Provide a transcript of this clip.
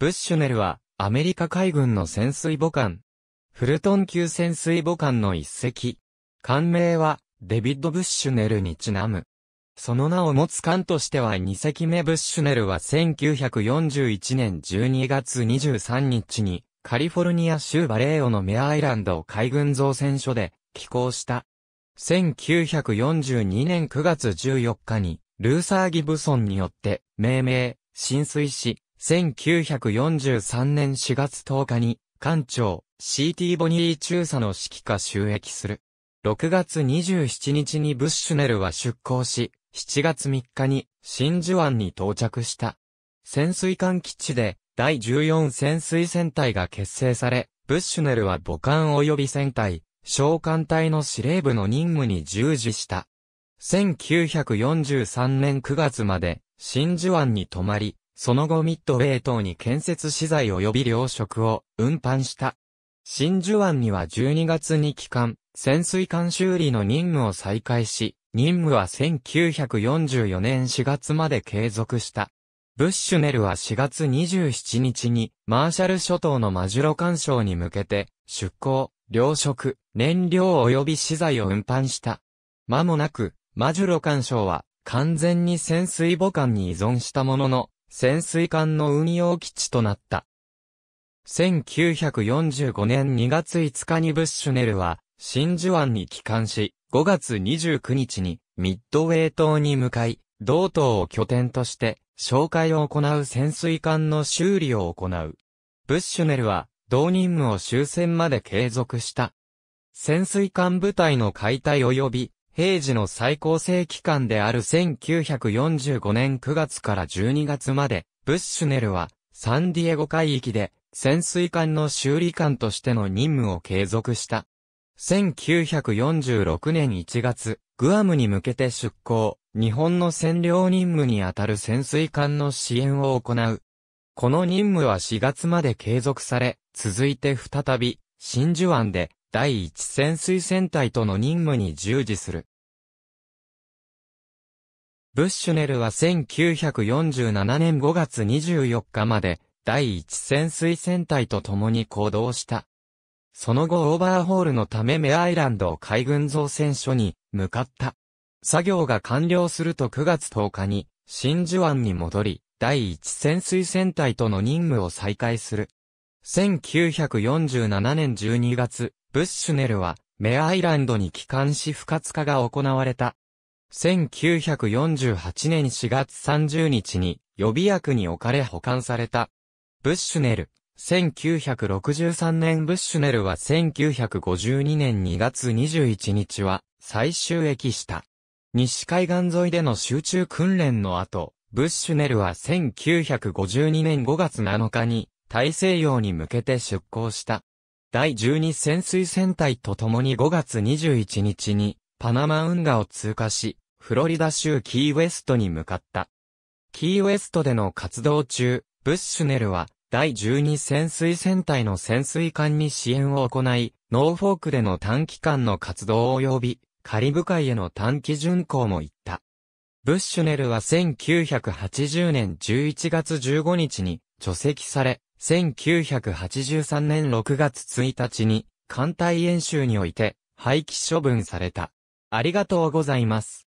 ブッシュネルは、アメリカ海軍の潜水母艦。フルトン級潜水母艦の一隻。艦名は、デビッド・ブッシュネルにちなむ。その名を持つ艦としては2隻目ブッシュネルは1941年12月23日にカリフォルニア州バレーオのメアアイランド海軍造船所で寄港した。1942年9月14日にルーサー・ギブソンによって命名、浸水し、1943年4月10日に、艦長、CT ボニー中佐の指揮下収益する。6月27日にブッシュネルは出港し、7月3日に真珠湾に到着した。潜水艦基地で第14潜水船隊が結成され、ブッシュネルは母艦及び船隊、小艦隊の司令部の任務に従事した。1943年9月まで真珠湾に泊まり、その後ミッドウェイ島に建設資材及び糧食を運搬した。真珠湾には12月に帰還、潜水艦修理の任務を再開し、任務は1944年4月まで継続した。ブッシュネルは4月27日に、マーシャル諸島のマジュロ干渉に向けて、出港、糧食、燃料及び資材を運搬した。間もなく、マジュロ干渉は、完全に潜水母艦に依存したものの、潜水艦の運用基地となった。1945年2月5日にブッシュネルは、真珠湾に帰還し、5月29日にミッドウェイ島に向かい、同島を拠点として、紹介を行う潜水艦の修理を行う。ブッシュネルは、同任務を終戦まで継続した。潜水艦部隊の解体及び平時の最高生期間である1945年9月から12月まで、ブッシュネルは、サンディエゴ海域で、潜水艦の修理艦としての任務を継続した。1946年1月、グアムに向けて出港、日本の占領任務にあたる潜水艦の支援を行う。この任務は4月まで継続され、続いて再び、真珠湾で第一潜水船隊との任務に従事する。ブッシュネルは1947年5月24日まで第一潜水船隊と共に行動した。その後オーバーホールのためメアイランド海軍造船所に向かった。作業が完了すると9月10日に真珠湾に戻り、第一潜水船隊との任務を再開する。1947年12月、ブッシュネルは、メアイランドに帰還し不活化が行われた。1948年4月30日に予備役に置かれ保管された。ブッシュネル。1963年ブッシュネルは1952年2月21日は最終駅した。西海岸沿いでの集中訓練の後、ブッシュネルは1952年5月7日に大西洋に向けて出港した。第12潜水船隊と共に5月21日にパナマ運河を通過し、フロリダ州キーウエストに向かった。キーウエストでの活動中、ブッシュネルは第12潜水船隊の潜水艦に支援を行い、ノーフォークでの短期間の活動及び、カリブ海への短期巡航も行った。ブッシュネルは1980年11月15日に除籍され、1983年6月1日に、艦隊演習において、廃棄処分された。ありがとうございます。